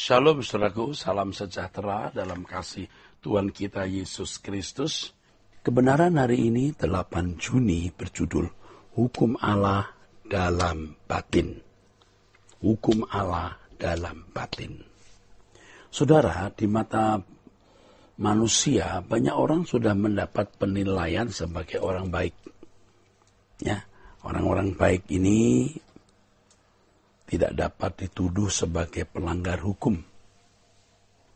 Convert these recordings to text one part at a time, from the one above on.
Shalom saudaraku, salam sejahtera dalam kasih Tuhan kita Yesus Kristus. Kebenaran hari ini 8 Juni berjudul Hukum Allah dalam batin. Hukum Allah dalam batin. Saudara, di mata manusia banyak orang sudah mendapat penilaian sebagai orang baik. Ya, orang-orang baik ini tidak dapat dituduh sebagai pelanggar hukum.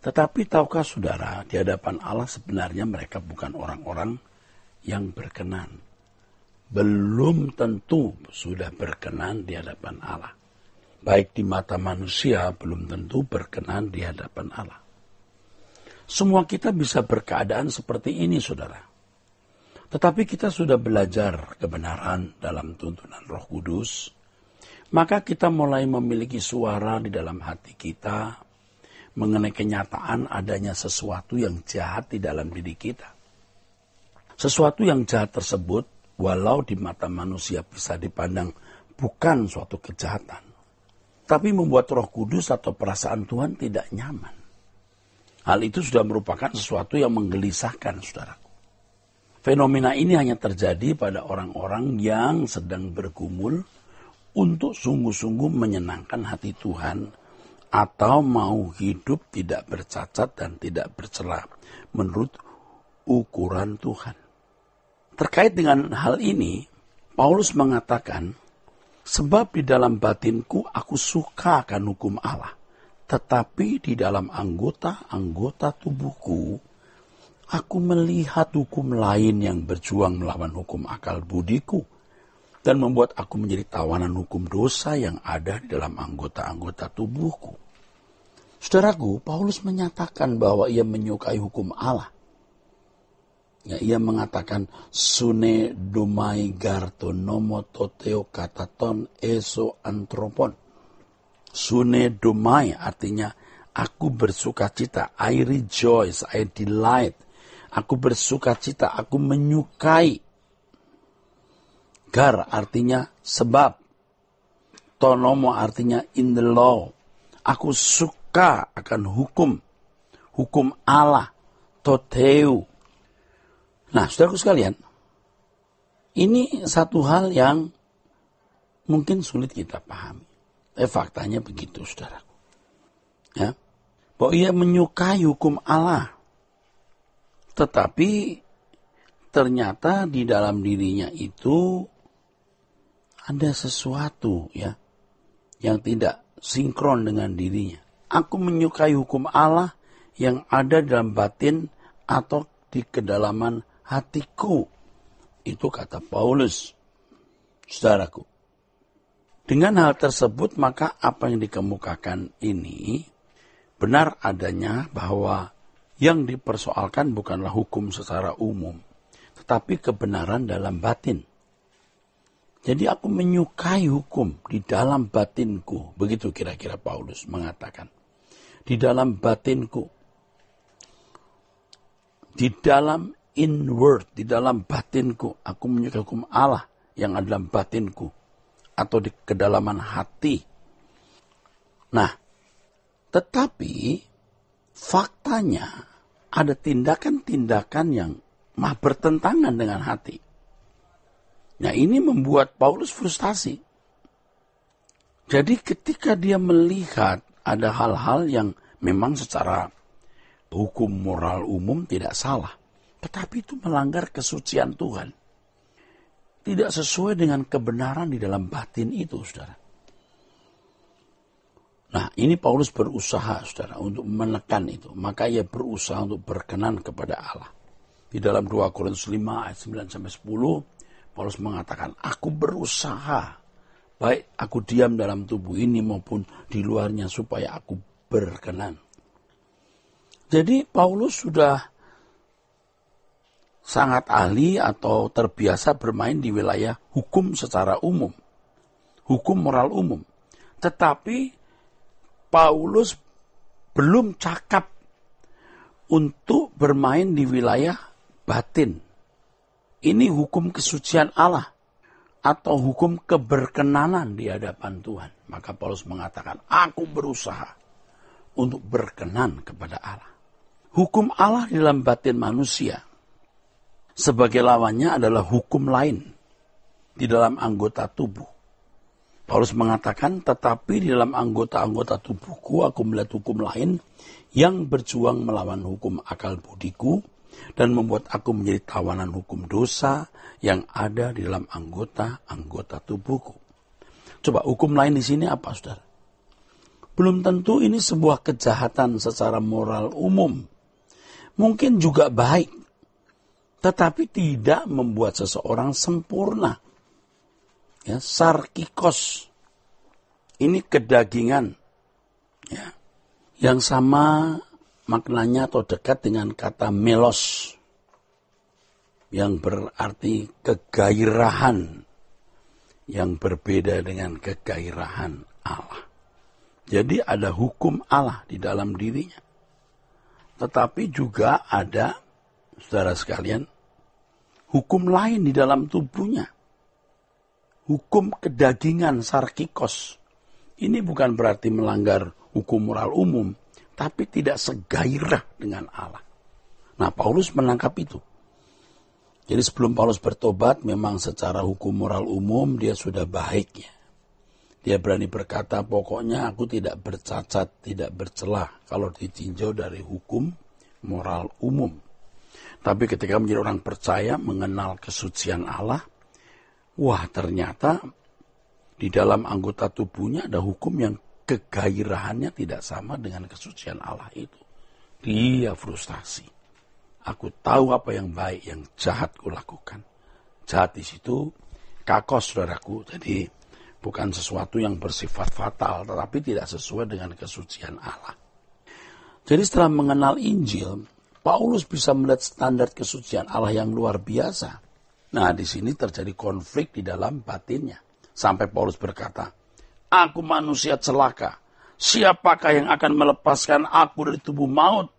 Tetapi tahukah saudara, di hadapan Allah sebenarnya mereka bukan orang-orang yang berkenan. Belum tentu sudah berkenan di hadapan Allah. Baik di mata manusia, belum tentu berkenan di hadapan Allah. Semua kita bisa berkeadaan seperti ini, saudara. Tetapi kita sudah belajar kebenaran dalam tuntunan Roh Kudus maka kita mulai memiliki suara di dalam hati kita mengenai kenyataan adanya sesuatu yang jahat di dalam diri kita. Sesuatu yang jahat tersebut, walau di mata manusia bisa dipandang bukan suatu kejahatan, tapi membuat Roh Kudus atau perasaan Tuhan tidak nyaman. Hal itu sudah merupakan sesuatu yang menggelisahkan, saudaraku. Fenomena ini hanya terjadi pada orang-orang yang sedang bergumul untuk sungguh-sungguh menyenangkan hati Tuhan atau mau hidup tidak bercacat dan tidak bercelah menurut ukuran Tuhan. Terkait dengan hal ini, Paulus mengatakan, Sebab di dalam batinku aku suka akan hukum Allah, tetapi di dalam anggota-anggota tubuhku, aku melihat hukum lain yang berjuang melawan hukum akal budiku, dan membuat aku menjadi tawanan hukum dosa yang ada di dalam anggota-anggota tubuhku. Saudaraku, Paulus menyatakan bahwa ia menyukai hukum Allah. Ya, ia mengatakan sune domai garto nomo toteo kataton eso antropon. Sune domai artinya aku bersuka cita, I rejoice, I delight. Aku bersuka cita, aku menyukai. Gar artinya sebab. Tonomo artinya in the law. Aku suka akan hukum. Hukum Allah. Toteu. Nah, saudaraku sekalian. Ini satu hal yang mungkin sulit kita pahami. Eh, faktanya begitu, saudaraku. Ya. Bahwa ia menyukai hukum Allah. Tetapi ternyata di dalam dirinya itu ada sesuatu ya yang tidak sinkron dengan dirinya. Aku menyukai hukum Allah yang ada dalam batin atau di kedalaman hatiku. Itu kata Paulus, saudaraku. Dengan hal tersebut, maka apa yang dikemukakan ini benar adanya bahwa yang dipersoalkan bukanlah hukum secara umum, tetapi kebenaran dalam batin. Jadi aku menyukai hukum di dalam batinku. Begitu kira-kira Paulus mengatakan. Di dalam batinku. Di dalam inward, di dalam batinku. Aku menyukai hukum Allah yang ada dalam batinku. Atau di kedalaman hati. Nah, tetapi faktanya ada tindakan-tindakan yang mah bertentangan dengan hati Nah ini membuat Paulus frustasi. Jadi ketika dia melihat ada hal-hal yang memang secara hukum moral umum tidak salah. Tetapi itu melanggar kesucian Tuhan. Tidak sesuai dengan kebenaran di dalam batin itu, saudara. Nah, ini Paulus berusaha, saudara, untuk menekan itu. Maka ia berusaha untuk berkenan kepada Allah. Di dalam 2 Korintus 5 ayat 9 sampai 10, Paulus mengatakan, aku berusaha, baik aku diam dalam tubuh ini maupun di luarnya supaya aku berkenan. Jadi Paulus sudah sangat ahli atau terbiasa bermain di wilayah hukum secara umum, hukum moral umum. Tetapi Paulus belum cakap untuk bermain di wilayah batin, ini hukum kesucian Allah atau hukum keberkenanan di hadapan Tuhan. Maka Paulus mengatakan, aku berusaha untuk berkenan kepada Allah. Hukum Allah di dalam batin manusia sebagai lawannya adalah hukum lain di dalam anggota tubuh. Paulus mengatakan, tetapi di dalam anggota-anggota tubuhku aku melihat hukum lain yang berjuang melawan hukum akal budiku dan membuat aku menjadi tawanan hukum dosa yang ada di dalam anggota-anggota tubuhku. Coba hukum lain di sini apa, saudara? Belum tentu ini sebuah kejahatan secara moral umum. Mungkin juga baik, tetapi tidak membuat seseorang sempurna. Ya, sarkikos ini kedagingan, ya, yang sama maknanya atau dekat dengan kata melos yang berarti kegairahan yang berbeda dengan kegairahan Allah. Jadi ada hukum Allah di dalam dirinya. Tetapi juga ada saudara sekalian hukum lain di dalam tubuhnya. Hukum kedagingan sarkikos. Ini bukan berarti melanggar hukum moral umum, tapi tidak segairah dengan Allah. Nah, Paulus menangkap itu. Jadi sebelum Paulus bertobat, memang secara hukum moral umum dia sudah baiknya. Dia berani berkata, pokoknya aku tidak bercacat, tidak bercelah kalau ditinjau dari hukum moral umum. Tapi ketika menjadi orang percaya, mengenal kesucian Allah, wah ternyata di dalam anggota tubuhnya ada hukum yang kegairahannya tidak sama dengan kesucian Allah itu. Dia frustasi. Aku tahu apa yang baik, yang jahat kulakukan. Jahat di situ kakos saudaraku. Jadi bukan sesuatu yang bersifat fatal, tetapi tidak sesuai dengan kesucian Allah. Jadi setelah mengenal Injil, Paulus bisa melihat standar kesucian Allah yang luar biasa. Nah, di sini terjadi konflik di dalam batinnya. Sampai Paulus berkata, aku manusia celaka. Siapakah yang akan melepaskan aku dari tubuh maut?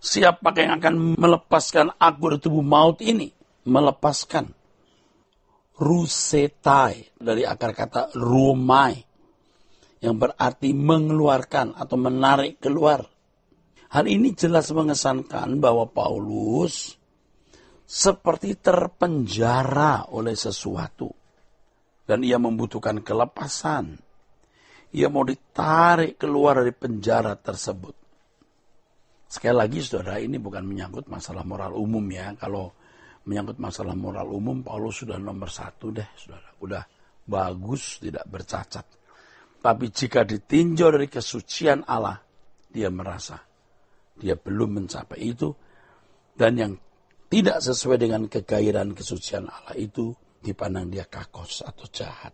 Siapakah yang akan melepaskan aku dari tubuh maut ini? Melepaskan. Rusetai dari akar kata rumai yang berarti mengeluarkan atau menarik keluar. Hal ini jelas mengesankan bahwa Paulus seperti terpenjara oleh sesuatu. Dan ia membutuhkan kelepasan. Ia mau ditarik keluar dari penjara tersebut. Sekali lagi saudara, ini bukan menyangkut masalah moral umum ya. Kalau menyangkut masalah moral umum, Paulus sudah nomor satu deh saudara. Udah bagus, tidak bercacat. Tapi jika ditinjau dari kesucian Allah, dia merasa dia belum mencapai itu. Dan yang tidak sesuai dengan kegairan kesucian Allah itu dipandang dia kakos atau jahat.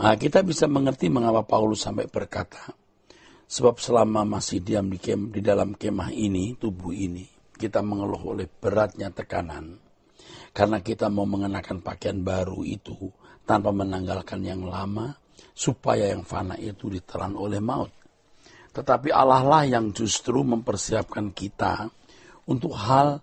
Nah, kita bisa mengerti mengapa Paulus sampai berkata, sebab selama masih diam di, kem, di dalam kemah ini, tubuh ini, kita mengeluh oleh beratnya tekanan, karena kita mau mengenakan pakaian baru itu tanpa menanggalkan yang lama, supaya yang fana itu ditelan oleh maut. Tetapi Allah lah yang justru mempersiapkan kita untuk hal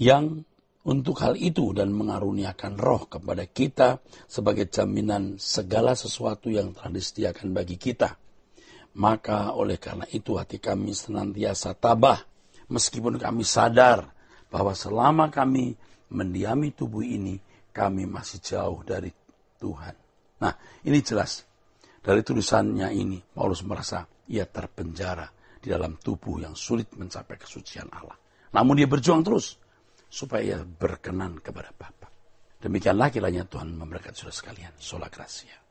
yang untuk hal itu dan mengaruniakan roh kepada kita sebagai jaminan segala sesuatu yang telah disediakan bagi kita. Maka oleh karena itu hati kami senantiasa tabah meskipun kami sadar bahwa selama kami mendiami tubuh ini kami masih jauh dari Tuhan. Nah, ini jelas dari tulisannya ini Paulus merasa ia terpenjara di dalam tubuh yang sulit mencapai kesucian Allah. Namun dia berjuang terus supaya berkenan kepada Bapa. Demikianlah kiranya Tuhan memberkati saudara sekalian. Sola Gracia.